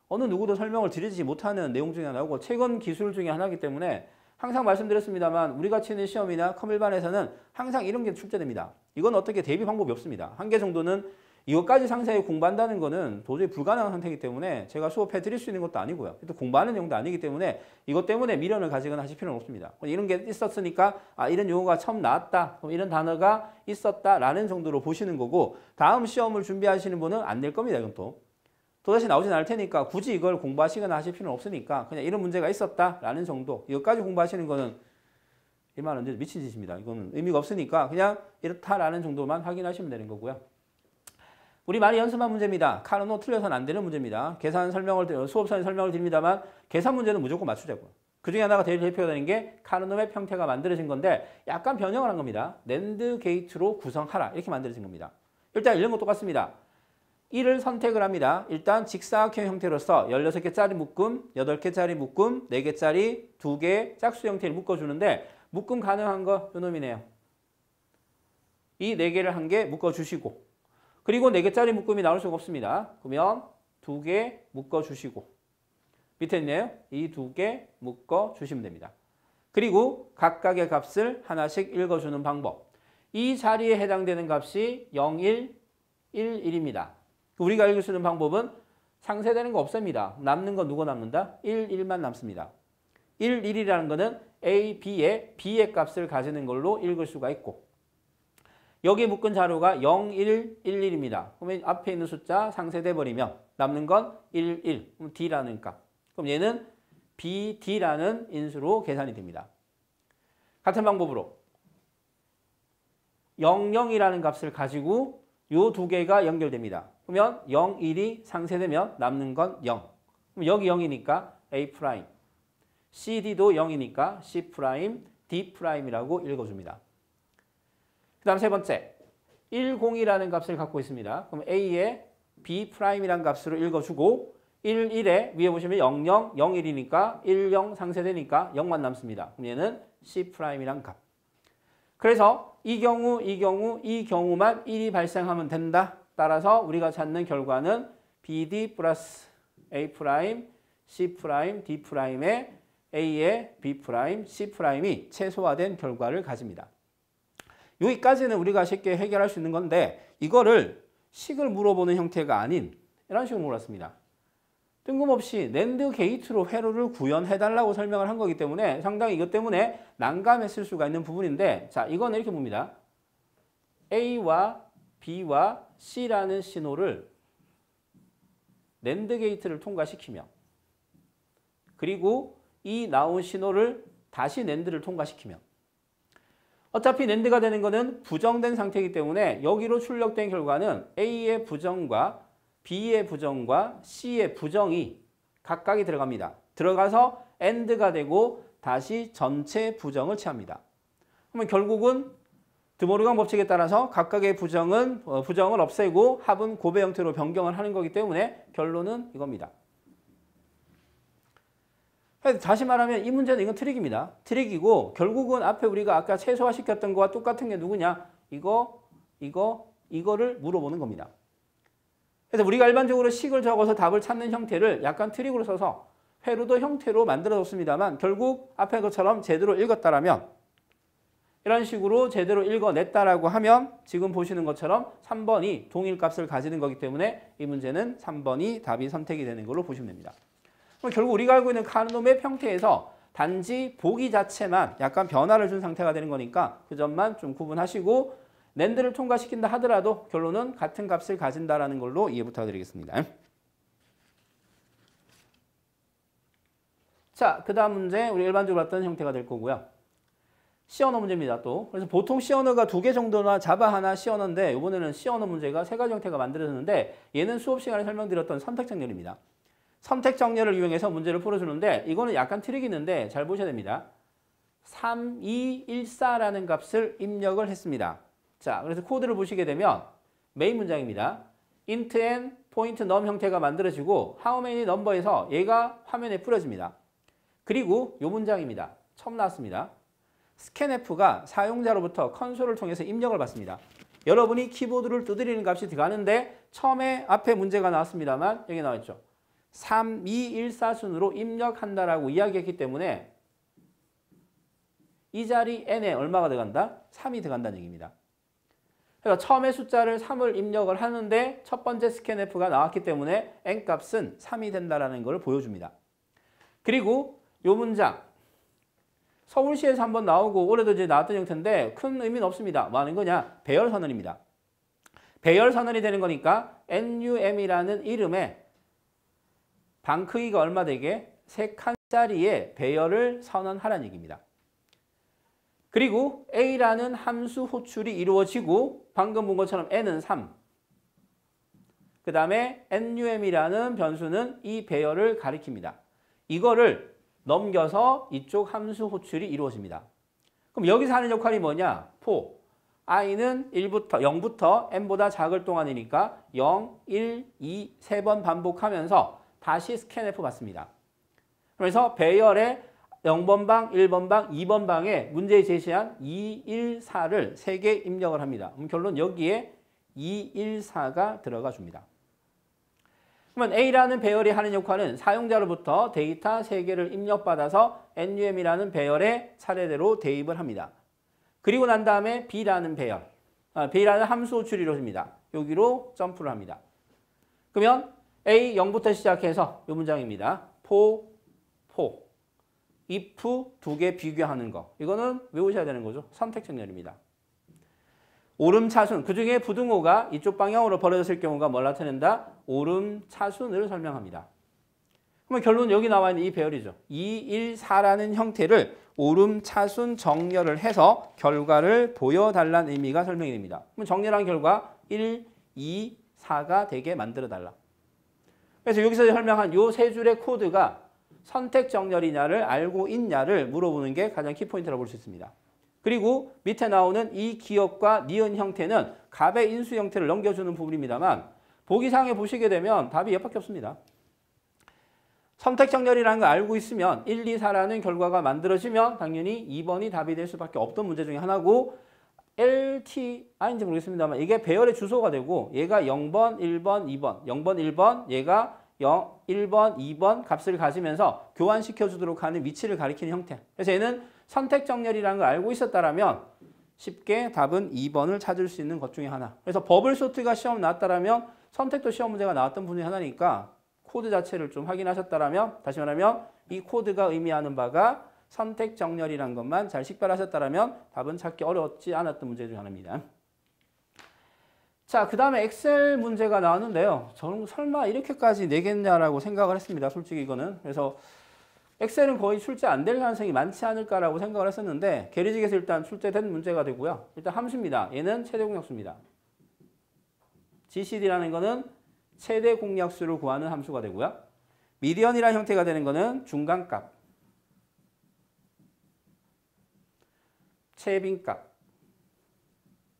어느 누구도 설명을 드리지 못하는 내용 중에 하나고 최근 기술 중에 하나이기 때문에 항상 말씀드렸습니다만 우리가 치는 시험이나 컴일반에서는 항상 이런 게 출제됩니다. 이건 어떻게 대비 방법이 없습니다. 한 개 정도는 이것까지 상세히 공부한다는 거는 도저히 불가능한 상태이기 때문에 제가 수업해 드릴 수 있는 것도 아니고요. 또 공부하는 용도 아니기 때문에 이것 때문에 미련을 가지거나 하실 필요는 없습니다. 이런 게 있었으니까 아 이런 용어가 처음 나왔다. 이런 단어가 있었다라는 정도로 보시는 거고 다음 시험을 준비하시는 분은 안 될 겁니다. 이건 또. 또다시 나오진 않을 테니까 굳이 이걸 공부하시거나 하실 필요는 없으니까 그냥 이런 문제가 있었다라는 정도 이것까지 공부하시는 거는 이만 원제 미친 짓입니다. 이건 의미가 없으니까 그냥 이렇다라는 정도만 확인하시면 되는 거고요. 우리 말이 연습한 문제입니다. 카르노 틀려서는 안 되는 문제입니다. 계산 설명을 수업상에 설명을 드립니다만 계산 문제는 무조건 맞추자고요. 그중에 하나가 제일 대표가 되는 게카르노의 형태가 만들어진 건데 약간 변형을 한 겁니다. 랜드 게이트로 구성하라 이렇게 만들어진 겁니다. 일단 이런 거 똑같습니다. 1을 선택을 합니다. 일단 직사각형 형태로서 16개짜리 묶음, 8개짜리 묶음, 4개짜리, 2개 짝수 형태를 묶어주는데 묶음 가능한 거 요놈이네요. 이 4개를 한 개 묶어주시고 그리고 4개짜리 묶음이 나올 수가 없습니다. 그러면 2개 묶어주시고 밑에 있네요. 이 2개 묶어주시면 됩니다. 그리고 각각의 값을 하나씩 읽어주는 방법 이 자리에 해당되는 값이 0, 1, 1, 1입니다. 우리가 읽을 수 있는 방법은 상쇄되는 거 없앱니다. 남는 건 누가 남는다? 1, 1만 남습니다. 1, 1이라는 거는 A, B의 B의 값을 가지는 걸로 읽을 수가 있고 여기 묶은 자료가 0, 1, 1, 1입니다. 그러면 앞에 있는 숫자 상쇄돼 버리면 남는 건 1, 1, 그럼 D라는 값. 그럼 얘는 B, D라는 인수로 계산이 됩니다. 같은 방법으로 0, 0이라는 값을 가지고 요 두 개가 연결됩니다. 그러면 0, 1이 상쇄되면 남는 건 0. 그럼 여기 0이니까 A CD도 0이니까 C D 이라고 읽어줍니다. 그 다음 세 번째. 1, 0이라는 값을 갖고 있습니다. 그럼 A의 B 이라는 값으로 읽어주고 1, 1에 위에 보시면 0, 0, 0, 1이니까 1, 0 상쇄되니까 0만 남습니다. 그럼 얘는 C 이란 값. 그래서 이 경우, 이 경우, 이 경우만 1이 발생하면 된다. 따라서 우리가 찾는 결과는 BD 플러스 A 프라임, C 프라임, D 프라임의 A의 B 프라임, C 프라임이 최소화된 결과를 가집니다. 여기까지는 우리가 쉽게 해결할 수 있는 건데 이거를 식을 물어보는 형태가 아닌 이런 식으로 물었습니다. 뜬금없이 랜드 게이트로 회로를 구현해달라고 설명을 한 거기 때문에 상당히 이것 때문에 난감했을 수가 있는 부분인데 자 이거는 이렇게 봅니다. A와 B와 C라는 신호를 랜드 게이트를 통과시키면 그리고 이 나온 신호를 다시 랜드를 통과시키면 어차피 랜드가 되는 것은 부정된 상태이기 때문에 여기로 출력된 결과는 A의 부정과 B의 부정과 C의 부정이 각각이 들어갑니다. 들어가서 a n 가 되고 다시 전체 부정을 취합니다. 그러면 결국은 드모르간 법칙에 따라서 각각의 부정은 어, 부정을 없애고 합은 고배 형태로 변경을 하는 거기 때문에 결론은 이겁니다. 다시 말하면 이 문제는 이건 트릭입니다. 트릭이고 결국은 앞에 우리가 아까 최소화시켰던 거와 똑같은 게 누구냐? 이거, 이거, 이거를 물어보는 겁니다. 그래서 우리가 일반적으로 식을 적어서 답을 찾는 형태를 약간 트릭으로 써서 회로도 형태로 만들어졌습니다만 결국 앞에 것처럼 제대로 읽었다라면 이런 식으로 제대로 읽어냈다라고 하면 지금 보시는 것처럼 3번이 동일값을 가지는 거기 때문에 이 문제는 3번이 답이 선택이 되는 걸로 보시면 됩니다. 그럼 결국 우리가 알고 있는 카놈의 평태에서 단지 보기 자체만 약간 변화를 준 상태가 되는 거니까 그 점만 좀 구분하시고 랜드를 통과시킨다 하더라도 결론은 같은 값을 가진다라는 걸로 이해 부탁드리겠습니다. 자, 그 다음 문제 우리 일반적으로 봤던 형태가 될 거고요. 시어너 문제입니다. 또 그래서 보통 시어너가두 개 정도나 자바 하나 시 언어인데 이번에는 시어너 문제가 세 가지 형태가 만들어졌는데 얘는 수업 시간에 설명드렸던 선택 정렬입니다. 선택 정렬을 이용해서 문제를 풀어주는데 이거는 약간 트릭이 있는데 잘 보셔야 됩니다. 3, 2, 1, 4라는 값을 입력을 했습니다. 자, 그래서 코드를 보시게 되면 메인 문장입니다. int n 포인트 넘 형태가 만들어지고 how many number에서 얘가 화면에 뿌려집니다. 그리고 요 문장입니다. 처음 나왔습니다. 스캔F가 사용자로부터 컨솔을 통해서 입력을 받습니다. 여러분이 키보드를 두드리는 값이 들어가는데 처음에 앞에 문제가 나왔습니다만 여기 나와있죠. 3, 2, 1, 4순으로 입력한다라고 이야기했기 때문에 이 자리 n에 얼마가 들어간다? 3이 들어간다는 얘기입니다. 그러니 처음에 숫자를 3을 입력을 하는데 첫 번째 스캔F가 나왔기 때문에 n값은 3이 된다라걸 보여줍니다. 그리고 요 문장 서울시에서 한 번 나오고 올해도 이제 나왔던 형태인데 큰 의미는 없습니다. 뭐 하는 거냐? 배열 선언입니다. 배열 선언이 되는 거니까 NUM이라는 이름의 방 크기가 얼마 되게? 세 칸짜리의 배열을 선언하라는 얘기입니다. 그리고 A라는 함수 호출이 이루어지고 방금 본 것처럼 N은 3. 그 다음에 NUM이라는 변수는 이 배열을 가리킵니다. 이거를 넘겨서 이쪽 함수 호출이 이루어집니다. 그럼 여기서 하는 역할이 뭐냐? 포. i는 1부터 0부터 n보다 작을 동안이니까 0, 1, 2 3번 반복하면서 다시 스캔F 받습니다. 그래서 배열에 0번 방, 1번 방, 2번 방에 문제에 제시한 2, 1, 4를 3개 입력을 합니다. 그럼 결론 여기에 2, 1, 4가 들어가 줍니다. 그러면 A라는 배열이 하는 역할은 사용자로부터 데이터 3개를 입력받아서 NUM이라는 배열에 차례대로 대입을 합니다. 그리고 난 다음에 B라는 배열, 아, B라는 함수 추리로 줍니다. 여기로 점프를 합니다. 그러면 A 0부터 시작해서 이 문장입니다. 포, 포, if 두 개 비교하는 거. 이거는 외우셔야 되는 거죠. 선택 정렬입니다. 오름차순, 그 중에 부등호가 이쪽 방향으로 벌어졌을 경우가 뭘 나타낸다? 오름차순을 설명합니다. 그러면 결론은 여기 나와 있는 이 배열이죠. 2, 1, 4라는 형태를 오름차순 정렬을 해서 결과를 보여달라는 의미가 설명이 됩니다. 그럼 정렬한 결과 1, 2, 4가 되게 만들어달라. 그래서 여기서 설명한 요 세 줄의 코드가 선택 정렬이냐를 알고 있냐를 물어보는 게 가장 키포인트라고 볼 수 있습니다. 그리고 밑에 나오는 이 기업과 니은 형태는 갑의 인수 형태를 넘겨주는 부분입니다만 보기상에 보시게 되면 답이 옆밖에 없습니다. 선택정렬이라는 걸 알고 있으면 1, 2, 4라는 결과가 만들어지면 당연히 2번이 답이 될 수밖에 없던 문제 중에 하나고 LT, 아닌지 모르겠습니다만 이게 배열의 주소가 되고 얘가 0번, 1번, 2번, 0번, 1번, 얘가 0, 1번, 2번 값을 가지면서 교환시켜주도록 하는 위치를 가리키는 형태. 그래서 얘는 선택 정렬이라는 걸 알고 있었다면 쉽게 답은 2번을 찾을 수 있는 것 중에 하나. 그래서 버블소트가 시험 나왔다면 선택도 시험 문제가 나왔던 분이 하나니까 코드 자체를 좀 확인하셨다면 다시 말하면 이 코드가 의미하는 바가 선택 정렬이란 것만 잘 식별하셨다면 답은 찾기 어렵지 않았던 문제 중 하나입니다. 자, 그 다음에 엑셀 문제가 나왔는데요. 저는 설마 이렇게까지 내겠냐라고 생각을 했습니다. 솔직히 이거는. 그래서 엑셀은 거의 출제 안 될 가능성이 많지 않을까라고 생각을 했었는데 게리직에서 일단 출제된 문제가 되고요. 일단 함수입니다. 얘는 최대 공약수입니다. GCD라는 거는 최대 공약수를 구하는 함수가 되고요. 미디언이라는 형태가 되는 거는 중간값, 최빈값,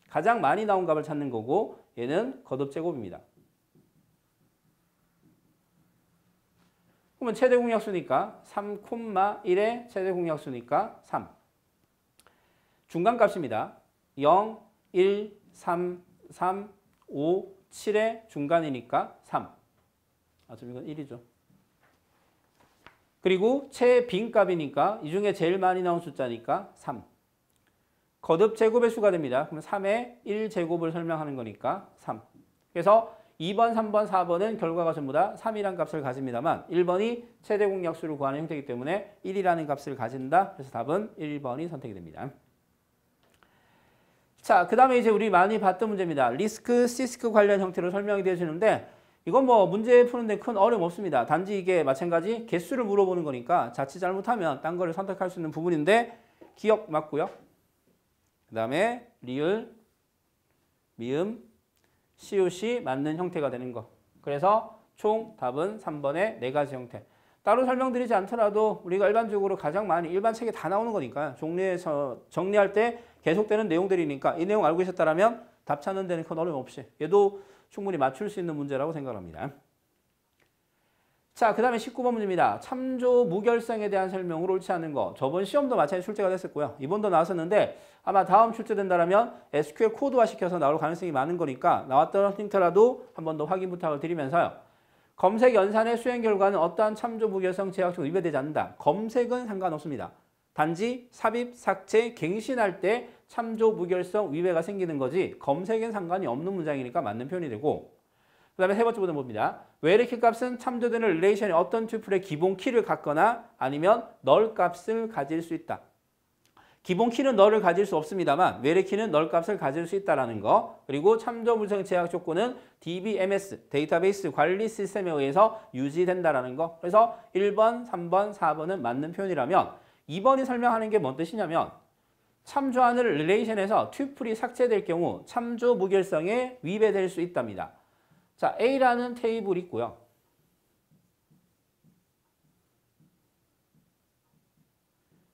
가장 많이 나온 값을 찾는 거고 얘는 거듭제곱입니다. 그러면 최대 공약수니까 3,1의 최대 공약수니까 3. 중간값입니다. 0, 1, 3, 3, 5, 7의 중간이니까 3. 아, 좀 이건 1이죠. 그리고 최빈값이니까 이 중에 제일 많이 나온 숫자니까 3. 거듭 제곱의 수가 됩니다. 그럼 3의 1제곱을 설명하는 거니까 3. 그래서 2번, 3번, 4번은 결과가 전부 다 3이라는 값을 가집니다만 1번이 최대 공약수를 구하는 형태이기 때문에 1이라는 값을 가진다. 그래서 답은 1번이 선택이 됩니다. 자, 그 다음에 이제 우리 많이 봤던 문제입니다. 리스크, 시스크 관련 형태로 설명이 되어지는데 이건 뭐 문제 푸는데 큰 어려움 없습니다. 단지 이게 마찬가지 개수를 물어보는 거니까 자칫 잘못하면 딴 거를 선택할 수 있는 부분인데 기억 맞고요. 그 다음에 리을, 미음, 시옷이 맞는 형태가 되는 거. 그래서 총 답은 3번의 네 가지 형태. 따로 설명드리지 않더라도 우리가 일반적으로 가장 많이 일반 책에 다 나오는 거니까 종례에서 정리할 때 계속되는 내용들이니까 이 내용 알고 계셨다면 답 찾는 데는 큰 어려움 없이 얘도 충분히 맞출 수 있는 문제라고 생각합니다. 자, 그 다음에 19번 문제입니다. 참조 무결성에 대한 설명으로 옳지 않은 거. 저번 시험도 마찬가지 출제가 됐었고요. 이번도 나왔었는데 아마 다음 출제된다면 SQL 코드화 시켜서 나올 가능성이 많은 거니까 나왔던 힌트라도 한 번 더 확인 부탁을 드리면서요. 검색 연산의 수행 결과는 어떠한 참조 무결성 제약적 위배되지 않는다. 검색은 상관없습니다. 단지 삽입, 삭제, 갱신할 때 참조 무결성 위배가 생기는 거지 검색엔 상관이 없는 문장이니까 맞는 표현이 되고 그 다음에 세 번째 문제 봅니다. 외래키 값은 참조되는 릴레이션이 어떤 튜플의 기본 키를 갖거나 아니면 널 값을 가질 수 있다. 기본 키는 널을 가질 수 없습니다만 외래 키는 널 값을 가질 수 있다는 라거 그리고 참조 물성 제약 조건은 DBMS 데이터베이스 관리 시스템에 의해서 유지된다는 라거 그래서 1번, 3번, 4번은 맞는 표현이라면 2번이 설명하는 게 뭔 뜻이냐면 참조하는 릴레이션에서 튜플이 삭제될 경우 참조 무결성에 위배될 수 있답니다. 자, A라는 테이블 이 있고요.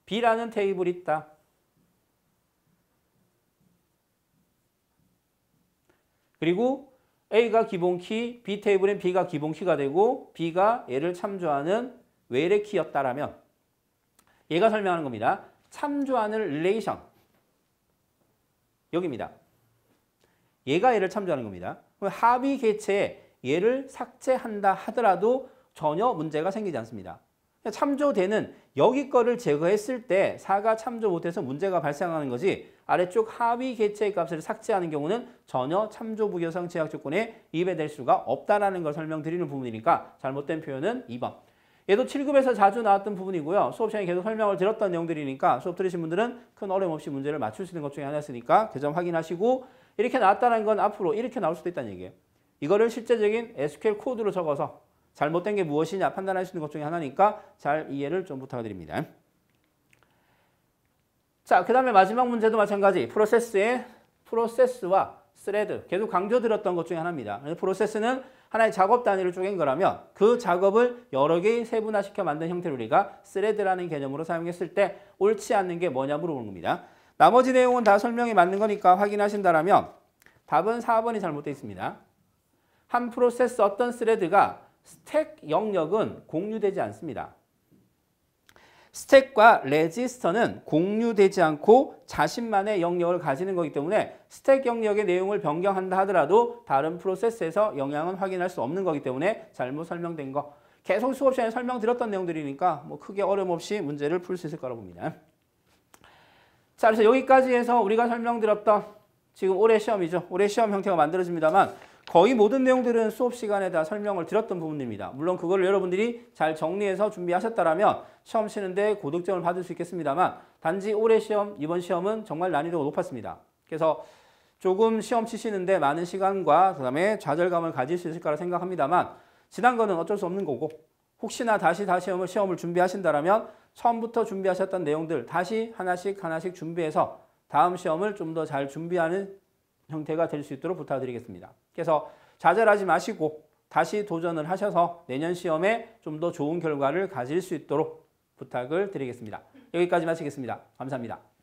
B라는 테이블 이 있다. 그리고 A가 기본키, B 테이블엔 B가 기본키가 되고 B가 얘를 참조하는 외래 키였다라면 얘가 설명하는 겁니다. 참조하는 릴레이션 여기입니다. 얘가 얘를 참조하는 겁니다. 합의 개체에 얘를 삭제한다 하더라도 전혀 문제가 생기지 않습니다. 참조되는 여기 거를 제거했을 때 4가 참조 못해서 문제가 발생하는 거지 아래쪽 합의 개체의 값을 삭제하는 경우는 전혀 참조 부여성 제약 조건에 입에될 수가 없다라는 걸 설명드리는 부분이니까 잘못된 표현은 2번. 얘도 7급에서 자주 나왔던 부분이고요. 수업 시간에 계속 설명을 드렸던 내용들이니까 수업 들으신 분들은 큰 어려움 없이 문제를 맞출 수 있는 것 중에 하나였으니까 그 점 확인하시고 이렇게 나왔다는 건 앞으로 이렇게 나올 수도 있다는 얘기예요. 이거를 실제적인 SQL 코드로 적어서 잘못된 게 무엇이냐 판단할 수 있는 것 중에 하나니까 잘 이해를 좀 부탁드립니다. 자, 그 다음에 마지막 문제도 마찬가지. 프로세스의 프로세스와 스레드. 계속 강조드렸던 것 중에 하나입니다. 프로세스는 하나의 작업 단위를 쪼갠 거라면 그 작업을 여러 개 세분화시켜 만든 형태를 우리가 스레드라는 개념으로 사용했을 때 옳지 않는 게 뭐냐 물어보는 겁니다. 나머지 내용은 다 설명이 맞는 거니까 확인하신다면 답은 4번이 잘못되어 있습니다. 한 프로세스 어떤 스레드가 스택 영역은 공유되지 않습니다. 스택과 레지스터는 공유되지 않고 자신만의 영역을 가지는 거기 때문에 스택 영역의 내용을 변경한다 하더라도 다른 프로세스에서 영향은 확인할 수 없는 거기 때문에 잘못 설명된 거 계속 수업 시간에 설명드렸던 내용들이니까 뭐 크게 어려움 없이 문제를 풀 수 있을 거라고 봅니다. 자, 그래서 여기까지 해서 우리가 설명드렸던 지금 올해 시험이죠. 올해 시험 형태가 만들어집니다만 거의 모든 내용들은 수업 시간에 다 설명을 드렸던 부분입니다. 물론 그걸 여러분들이 잘 정리해서 준비하셨다면 시험 치는데 고득점을 받을 수 있겠습니다만 단지 올해 시험, 이번 시험은 정말 난이도가 높았습니다. 그래서 조금 시험 치시는데 많은 시간과 그다음에 좌절감을 가질 수 있을 거라 생각합니다만 지난 거는 어쩔 수 없는 거고 혹시나 다시 다시 시험을, 시험을 준비하신다면 처음부터 준비하셨던 내용들 다시 하나씩 하나씩 준비해서 다음 시험을 좀 더 잘 준비하는 형태가 될 수 있도록 부탁드리겠습니다. 그래서 좌절하지 마시고 다시 도전을 하셔서 내년 시험에 좀 더 좋은 결과를 가질 수 있도록 부탁을 드리겠습니다. 여기까지 마치겠습니다. 감사합니다.